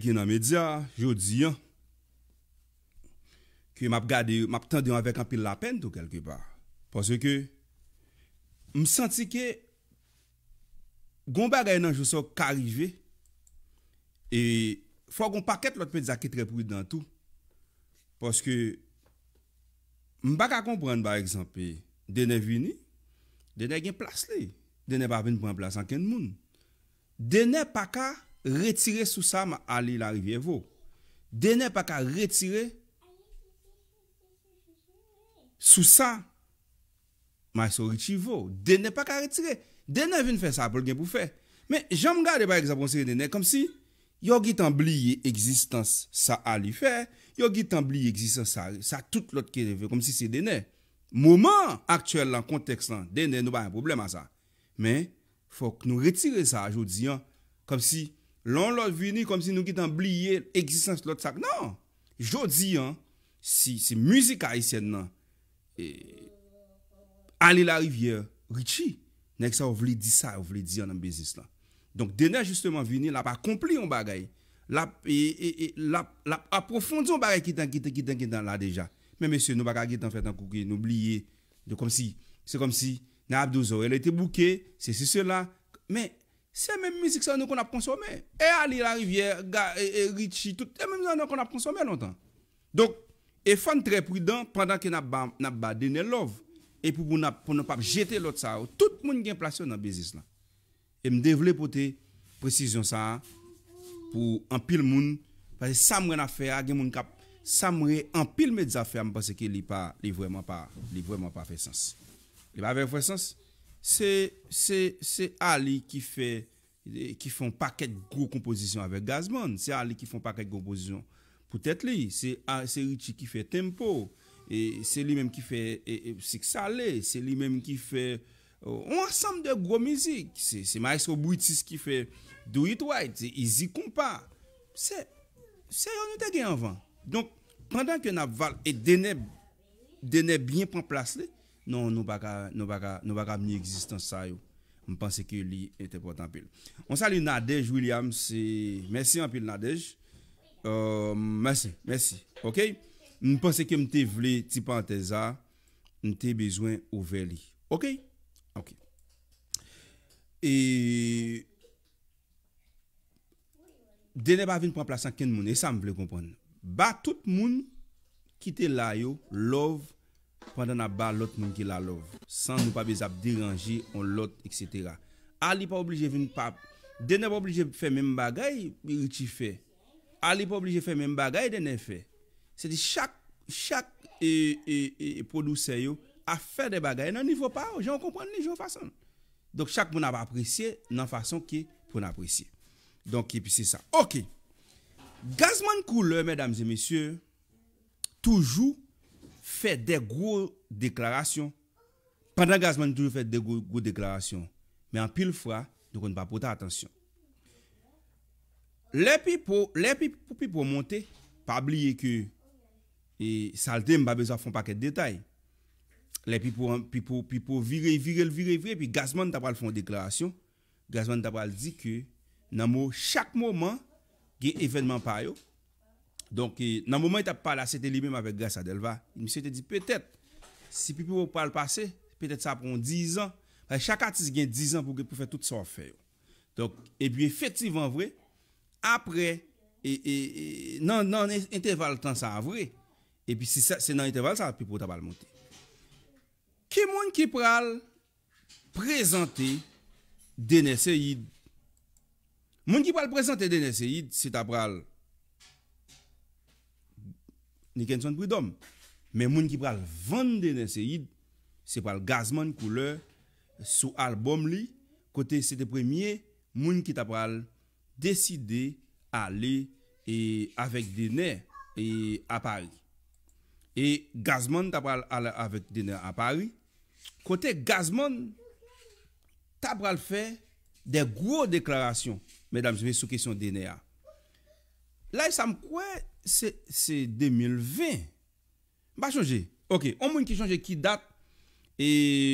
gen an medya jodi an ki map tende an vek an pil la pen tou kelke pa. Pase ke, m senti ke gomba gen an jousok karive e fwa goun paket lot medya ki trepwit dan tou. Pase ke, m baka kompwen ba eksempi dene vini, dene gen plas li, dene ba vini pou an plasan ken moun. Dene paka Retire sou sa, ma ali la rivye vo. Dene pa ka retire... Sou sa... Ma sou retire vo. Dene pa ka retire. Dene vin fè sa, bol gen pou fè. Men, jom gade pa ekzaponse dene, kom si... Yo gitan bliye egzistans sa ali fè. Yo gitan bliye egzistans sa... Sa tout lot ke ne fè, kom si se dene. Mouman, aktuel lan, konteks lan, dene nou ba yon problem a sa. Men, fòk nou retire sa, ajo diyon, kom si... Lan lò vini kom si nou kitan bliye Eksistans lò tsak nan Jodi an Si si müzik a isen nan Ali la rivye Richi Nèk sa ou vli di sa ou vli di an an bezis la Donk denè justement vini la pa kompli an bagay La pe La aprofondi an bagay ki tan ki tan ki tan la deja Mè mè sè nou bagay ki tan fet an kouke Nou bliye Se kom si Nè Abdozo elè te bouke Se se se la Mè Se men mizik se an nou kon ap konsome. E ali la rivye, e richi, tout. Se men mizik se an nou kon ap konsome lontan. Donk, e fan tre prudent pandan ke nap ba dene love. E pou nou pa jete lout sa ou. Tout moun gen plasyon nan bezis la. E m devle pote, presizyon sa, pou an pil moun, samre na fe, an pil me zafem, paske li vwèman pa fè sens. Li pa fè fè sens? Se Ali ki fè, ki fè un paket gwo kompozisyon avèk Gazman. Se Ali ki fè un paket gwo kompozisyon pou tèt li. Se Richie ki fè tempo. E, se li mèm ki fè, se ksa li. Se li mèm ki fè, ou ansam de gwo mizik. Se Maestro Boutis ki fè, do it right. Se izi kompa. Se yon oudè gen anvan. Donk, pandan ke nap val et denè, denè byen pan plas li, Non, nou baka, nou baka, nou baka mni egzistans sa yo. Mpense ke li ete pot anpil. On sali Nadej William se... Mersi anpil Nadej. Euh, mersi, mersi. Ok? Mpense ke mte vle tipanteza. Mte bezwen ouve li. Ok? Ok. E... Dene ba vin pou anplasan ken moun. E sa m vle kompon. Ba tout moun ki te layo, love... pandan ap ba lot moun ki la lov. San nou pa bizap diranji, on lot, etc. Ali pa oblije vin pa, dene pa oblije fè men bagay, yi ti fè. Ali pa oblije fè men bagay, dene fè. Se di chak, chak, e, e, e, prodou se yo, a fè non, de bagay, nan nifo pa, jan kompon li, jan fason. Donk chak moun ap apresye, nan fason ki, pou nan apresye. Donk ki, pi se sa. Ok. Gazman koule, medamze, mesye, toujou, Fè dè gwo deklarasyon. Pendan Gazman tou fè dè gwo deklarasyon. Men an pil fwa, nou kon pa pota atensyon. Lè pi pou monte, pa abliye ke salte mba bezwa fon paket detay. Lè pi pou vire, vire, vire, vire, pi Gazman tabal fon deklarasyon. Gazman tabal di ke nan mou chak mouman ge evenman payo. Donk nan mouman it ap pale asete li mèm avèk grè sa delva, mi se te di, pètèt, si pipou pou pale pase, pètèt sa proun 10 an, fèk chak atis gen 10 an pou fè tout sa fè yo. Donk, epi efetiv an vre, apre, nan enteval tan sa vre, epi se nan enteval sa, pipou ta pale monte. Kè moun ki pral prezante dene se yid? Moun ki pral prezante dene se yid, se ta pral, Ni ken son pridom, men moun ki pral vande dene se yid, se pral gazman koule, sou albom li, kote sete premye, moun ki tap pral deside ale avek dene a Pari. E gazman tap pral ale avek dene a Pari, kote gazman tap pral fe de gro deklarasyon, men dam se ve sou kesyon dene a. Là, ça me quoi c'est 2020. Pas changer. OK, on moins qui changer qui date et